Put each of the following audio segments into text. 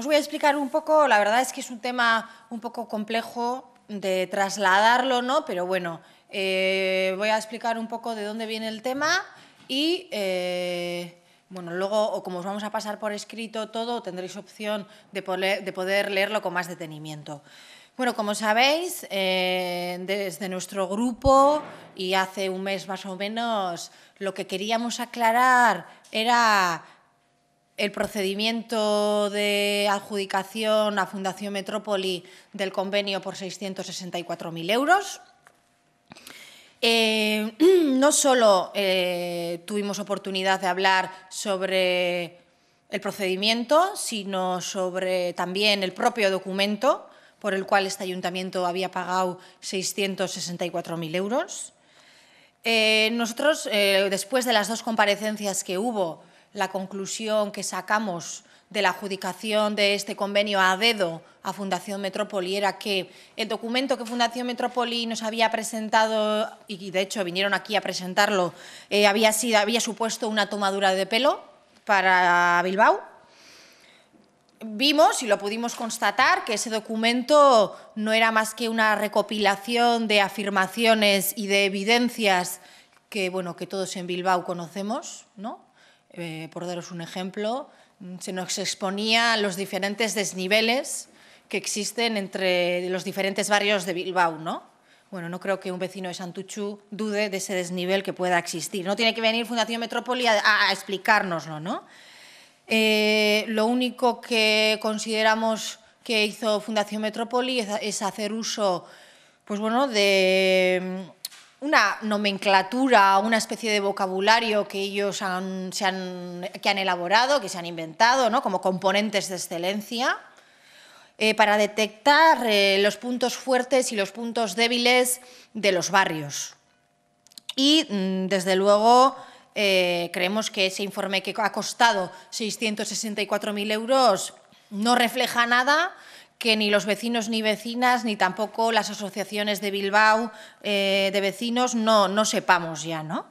Os voy a explicar un poco, la verdad es que es un tema un poco complejo de trasladarlo, ¿no? Pero bueno, eh, voy a explicar un poco de dónde viene el tema y... Eh, bueno, luego, o como os vamos a pasar por escrito todo, tendréis opción de poder, leerlo con más detenimiento. Bueno, como sabéis, eh, desde nuestro grupo y hace un mes más o menos, lo que queríamos aclarar era el procedimiento de adjudicación a Fundación Metrópoli del convenio por 664.000 euros. Eh, no solo eh, tuvimos oportunidad de hablar sobre el procedimiento, sino sobre también el propio documento por el cual este ayuntamiento había pagado 664.000 euros. Eh, nosotros, después de las dos comparecencias que hubo la conclusión que sacamos de la adjudicación de este convenio a dedo a Fundación Metrópoli era que el documento que Fundación Metrópoli nos había presentado, y de hecho vinieron aquí a presentarlo, eh, había, había supuesto una tomadura de pelo para Bilbao. Vimos y lo pudimos constatar que ese documento no era más que una recopilación de afirmaciones y de evidencias que, bueno, que todos en Bilbao conocemos, ¿no? Eh, por daros un ejemplo, mm, se nos exponía los diferentes desniveles que existen entre los diferentes barrios de Bilbao, ¿no? Bueno, no creo que un vecino de Santuchu dude de ese desnivel que pueda existir. No tiene que venir Fundación Metrópoli a, explicárnoslo, ¿no? Eh, lo único que consideramos que hizo Fundación Metrópoli es, es hacer uso, pues bueno, de mm, una nomenclatura, una especie de vocabulario que ellos han, que han elaborado, que se han inventado, como componentes de excelencia, eh, para detectar eh, los puntos fuertes y los puntos débiles de los barrios. Y, mm, desde luego, eh, creemos que ese informe que ha costado 664.000 euros no refleja nada que ni los vecinos ni vecinas, ni tampoco las asociaciones de Bilbao eh, de vecinos no, no sepamos ya, ¿no?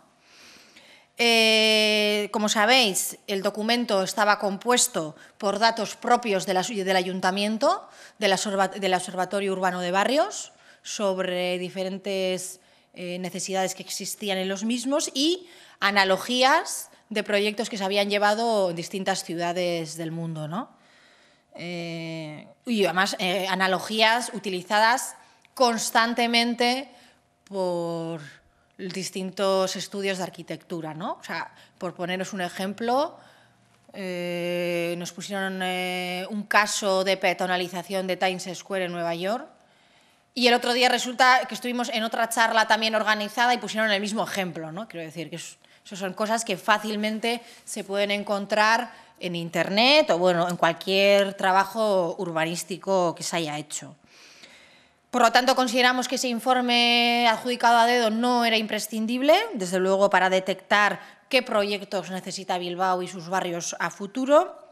Eh, como sabéis, el documento estaba compuesto por datos propios del ayuntamiento, del Observatorio Urbano de Barrios, sobre diferentes eh, necesidades que existían en los mismos y analogías de proyectos que se habían llevado en distintas ciudades del mundo, ¿no? Eh, y además eh, analogías utilizadas constantemente por distintos estudios de arquitectura, ¿no? O sea, por poneros un ejemplo, eh, nos pusieron un caso de peatonalización de Times Square en Nueva York y el otro día resulta que estuvimos en otra charla también organizada y pusieron el mismo ejemplo, ¿no? Quiero decir que eso son cosas que fácilmente se pueden encontrar en Internet o bueno, en cualquier trabajo urbanístico que se haya hecho. Por lo tanto, consideramos que ese informe adjudicado a dedo no era imprescindible, desde luego para detectar qué proyectos necesita Bilbao y sus barrios a futuro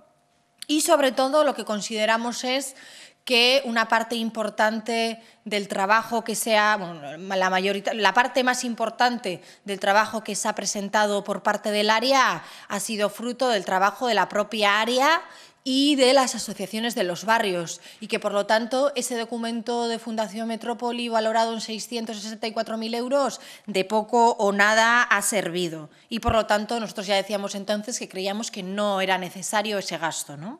y sobre todo lo que consideramos es que una parte importante del trabajo que sea, la, la parte más importante del trabajo que se ha presentado por parte del área ha sido fruto del trabajo de la propia área y de las asociaciones de los barrios y que por lo tanto ese documento de Fundación Metrópoli valorado en 664.000 euros de poco o nada ha servido y por lo tanto nosotros ya decíamos entonces que creíamos que no era necesario ese gasto, ¿no?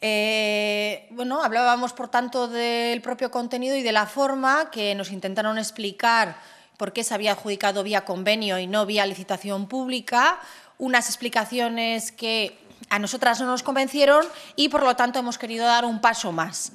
Eh, bueno, hablábamos por tanto del propio contenido y de la forma que nos intentaron explicar por qué se había adjudicado vía convenio y no vía licitación pública, unas explicaciones que a nosotras no nos convencieron y por lo tanto hemos querido dar un paso más,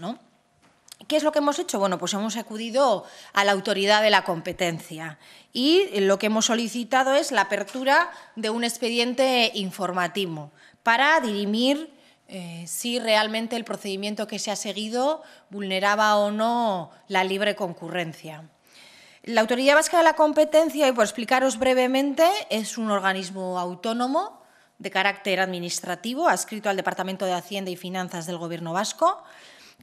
¿Qué es lo que hemos hecho? Bueno, pues hemos acudido a la autoridad de la competencia y lo que hemos solicitado es la apertura de un expediente informativo para dirimir eh, si realmente el procedimiento que se ha seguido vulneraba o no la libre concurrencia. La Autoridad Vasca de la Competencia, y por explicaros brevemente, es un organismo autónomo de carácter administrativo adscrito al Departamento de Hacienda y Finanzas del Gobierno vasco,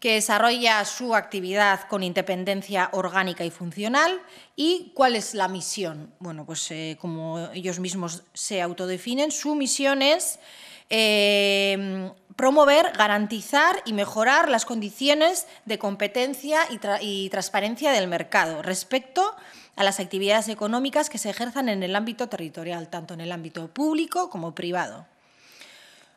que desarrolla su actividad con independencia orgánica y funcional y cuál es la misión. Bueno, pues eh, como ellos mismos se autodefinen, su misión es eh, promover, garantizar y mejorar las condiciones de competencia y, transparencia del mercado respecto a las actividades económicas que se ejerzan en el ámbito territorial, tanto en el ámbito público como privado.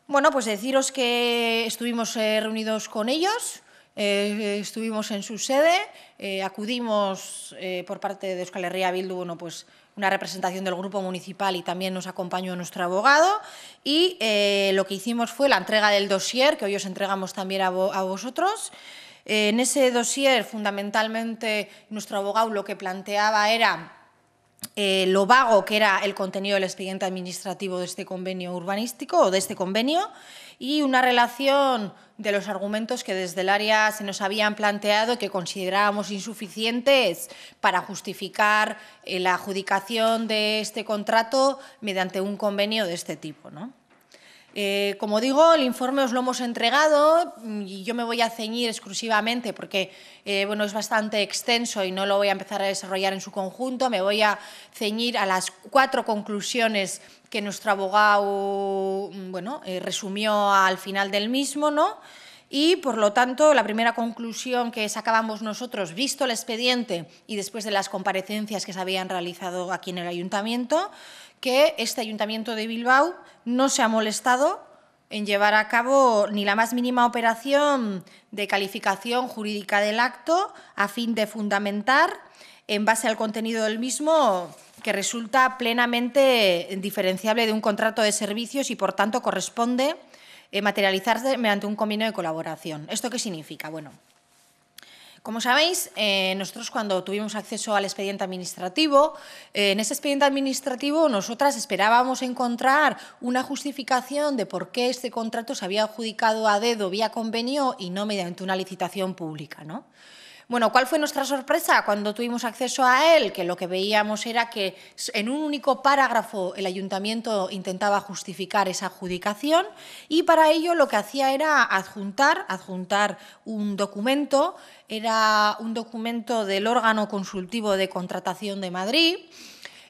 Bueno, pues deciros que estuvimos eh, reunidos con ellos, eh, estuvimos en su sede, eh, acudimos por parte de Euskal Herria Bildu, pues una representación del grupo municipal y también nos acompañó nuestro abogado. Y lo que hicimos fue la entrega del dossier, que hoy os entregamos también a vosotros. Eh, en ese dossier, fundamentalmente, nuestro abogado lo que planteaba era eh, lo vago que era el contenido del expediente administrativo de este convenio urbanístico o de este convenio y una relación de los argumentos que desde el área se nos habían planteado que considerábamos insuficientes para justificar eh, la adjudicación de este contrato mediante un convenio de este tipo. ¿no? Eh, como digo, el informe os lo hemos entregado mm, y yo me voy a ceñir exclusivamente porque eh, bueno, es bastante extenso y no lo voy a empezar a desarrollar en su conjunto. Me voy a ceñir a las cuatro conclusiones que nuestro abogado mm, eh, resumió al final del mismo. ¿no? Y, por lo tanto, la primera conclusión que sacábamos nosotros, visto el expediente y después de las comparecencias que se habían realizado aquí en el ayuntamiento, que este Ayuntamiento de Bilbao no se ha molestado en llevar a cabo ni la más mínima operación de calificación jurídica del acto a fin de fundamentar, en base al contenido del mismo, que resulta plenamente diferenciable de un contrato de servicios y, por tanto, corresponde eh, materializarse mediante un convenio de colaboración. ¿Esto qué significa? Bueno, como sabéis, eh, nosotros cuando tuvimos acceso al expediente administrativo, eh, en ese expediente administrativo nosotras esperábamos encontrar una justificación de por qué este contrato se había adjudicado a dedo vía convenio y no mediante una licitación pública, ¿no? Bueno, ¿cuál fue nuestra sorpresa cuando tuvimos acceso a él? Que lo que veíamos era que en un único párrafo el ayuntamiento intentaba justificar esa adjudicación y para ello lo que hacía era adjuntar, adjuntar un documento, era un documento del órgano consultivo de contratación de Madrid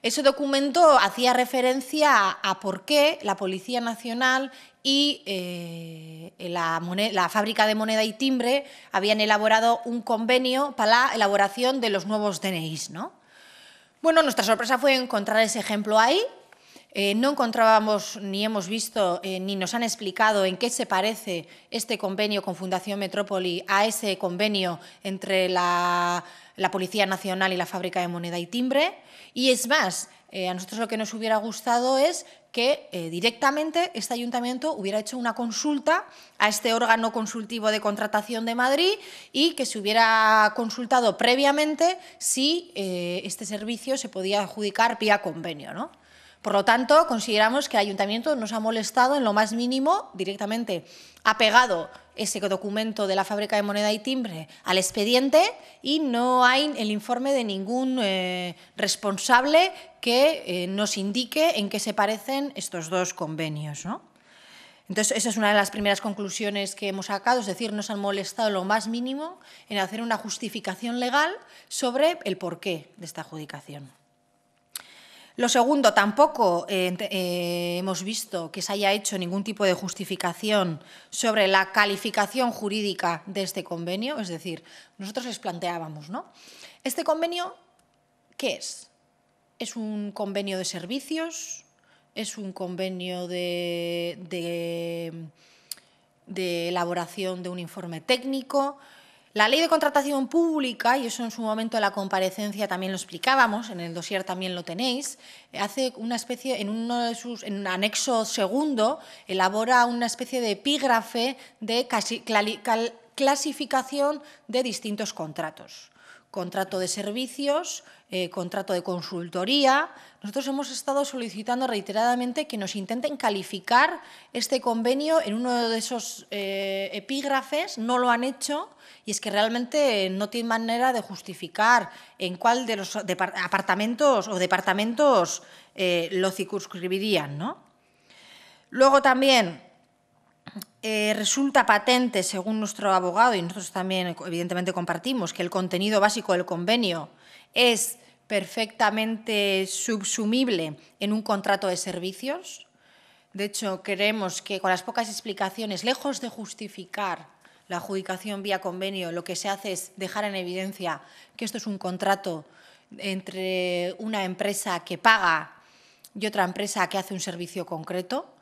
ese documento hacía referencia a, por qué la Policía Nacional y eh, la, fábrica de moneda y timbre habían elaborado un convenio para la elaboración de los nuevos DNIs. Bueno, nuestra sorpresa fue encontrar ese ejemplo ahí, eh, no encontrábamos ni hemos visto eh, ni nos han explicado en qué se parece este convenio con Fundación Metrópoli a ese convenio entre la, Policía Nacional y la Fábrica de Moneda y Timbre. Y es más, eh, a nosotros lo que nos hubiera gustado es que directamente este ayuntamiento hubiera hecho una consulta a este órgano consultivo de contratación de Madrid y que se hubiera consultado previamente si este servicio se podía adjudicar vía convenio. ¿no? Por lo tanto, consideramos que el ayuntamiento nos ha molestado en lo más mínimo, directamente ha pegado ese documento de la fábrica de moneda y timbre al expediente y no hay el informe de ningún eh, responsable que eh, nos indique en qué se parecen estos dos convenios. Entonces, esa es una de las primeras conclusiones que hemos sacado, es decir, nos han molestado lo más mínimo en hacer una justificación legal sobre el porqué de esta adjudicación. Lo segundo, tampoco eh, eh, hemos visto que se haya hecho ningún tipo de justificación sobre la calificación jurídica de este convenio. Es decir, nosotros les planteábamos, ¿no? Este convenio, ¿qué es? ¿Es un convenio de servicios? ¿Es un convenio de, de elaboración de un informe técnico? La ley de contratación pública, y eso en su momento de la comparecencia también lo explicábamos, en el dossier también lo tenéis, hace una especie, en uno un anexo segundo, elabora una especie de epígrafe de clasificación de distintos contratos contrato de servicios, eh, contrato de consultoría. Nosotros hemos estado solicitando reiteradamente que nos intenten calificar este convenio en uno de esos eh, epígrafes, no lo han hecho y es que realmente no tienen manera de justificar en cuál de los apartamentos o departamentos eh, lo circunscribirían. ¿no? Luego también eh, resulta patente, según nuestro abogado, y nosotros también evidentemente compartimos, que el contenido básico del convenio es perfectamente subsumible en un contrato de servicios. De hecho, creemos que con las pocas explicaciones, lejos de justificar la adjudicación vía convenio, lo que se hace es dejar en evidencia que esto es un contrato entre una empresa que paga y otra empresa que hace un servicio concreto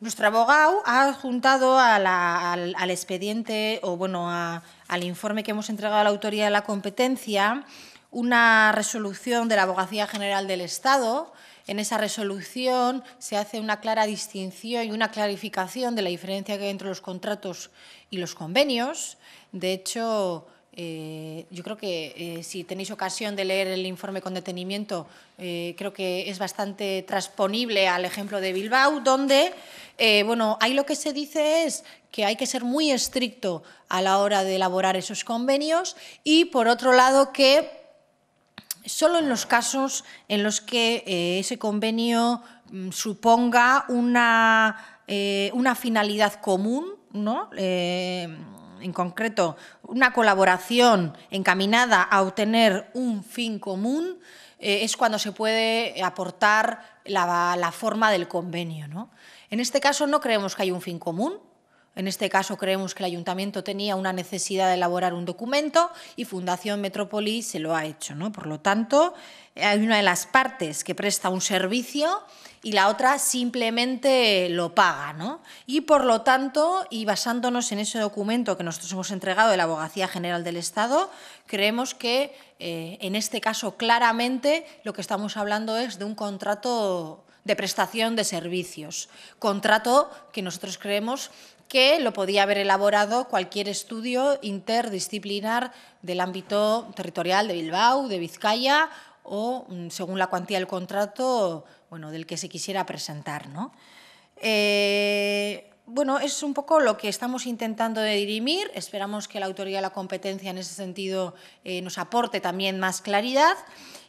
nuestro abogado ha adjuntado al, expediente o bueno al informe que hemos entregado a la autoridad de la competencia una resolución de la Abogacía General del Estado. En esa resolución se hace una clara distinción y una clarificación de la diferencia que hay entre los contratos y los convenios. De hecho, eh, yo creo que eh, si tenéis ocasión de leer el informe con detenimiento, eh, creo que es bastante transponible al ejemplo de Bilbao, donde, bueno, ahí lo que se dice es que hay que ser muy estricto a la hora de elaborar esos convenios y, por otro lado, que solo en los casos en los que ese convenio mm, suponga una, una finalidad común, ¿no? en concreto, una colaboración encaminada a obtener un fin común, eh, es cuando se puede aportar la, forma del convenio. En este caso no creemos que hay un fin común, en este caso creemos que el ayuntamiento tenía una necesidad de elaborar un documento y Fundación Metrópolis se lo ha hecho. ¿no? Por lo tanto, hay una de las partes que presta un servicio y la otra simplemente lo paga. ¿no? Y por lo tanto, y basándonos en ese documento que nosotros hemos entregado de la Abogacía General del Estado, creemos que eh, en este caso claramente lo que estamos hablando es de un contrato de prestación de servicios. Contrato que nosotros creemos que lo podía haber elaborado cualquier estudio interdisciplinar del ámbito territorial de Bilbao, de Vizcaya o, mm, según la cuantía del contrato, bueno, del que se quisiera presentar. ¿no? Eh, bueno, es un poco lo que estamos intentando dirimir. Esperamos que la autoridad de la competencia en ese sentido eh, nos aporte también más claridad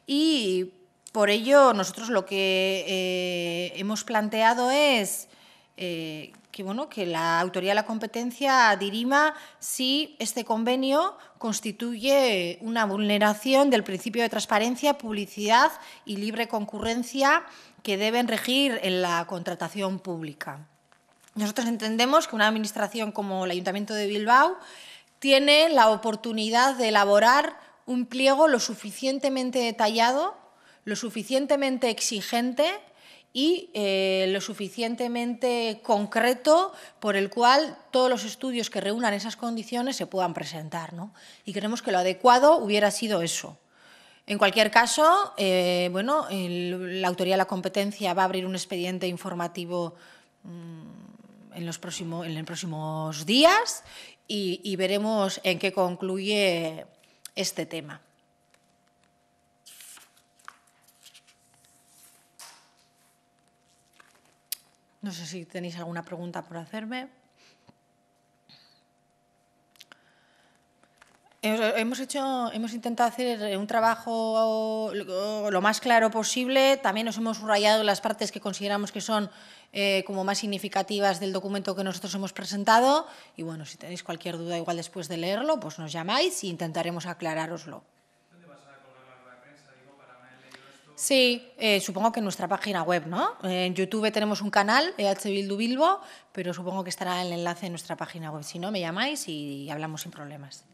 y por ello, nosotros lo que eh, hemos planteado es eh, que, bueno, que la autoridad de la competencia dirima si este convenio constituye una vulneración del principio de transparencia, publicidad y libre concurrencia que deben regir en la contratación pública. Nosotros entendemos que una administración como el Ayuntamiento de Bilbao tiene la oportunidad de elaborar un pliego lo suficientemente detallado lo suficientemente exigente y eh, lo suficientemente concreto por el cual todos los estudios que reúnan esas condiciones se puedan presentar. Y creemos que lo adecuado hubiera sido eso. En cualquier caso, eh, bueno, la autoría de la competencia va a abrir un expediente informativo mm, en, los próximos días y veremos en qué concluye este tema. No sé si tenéis alguna pregunta por hacerme. Hemos, hecho, hemos intentado hacer un trabajo lo más claro posible. También nos hemos subrayado las partes que consideramos que son eh, como más significativas del documento que nosotros hemos presentado. Y bueno, si tenéis cualquier duda, igual después de leerlo, pues nos llamáis e intentaremos aclarároslo. Sí, eh, supongo que en nuestra página web, ¿no? En YouTube tenemos un canal, EH Bildu Bilbo, pero supongo que estará el enlace en nuestra página web. Si no, me llamáis y hablamos sin problemas.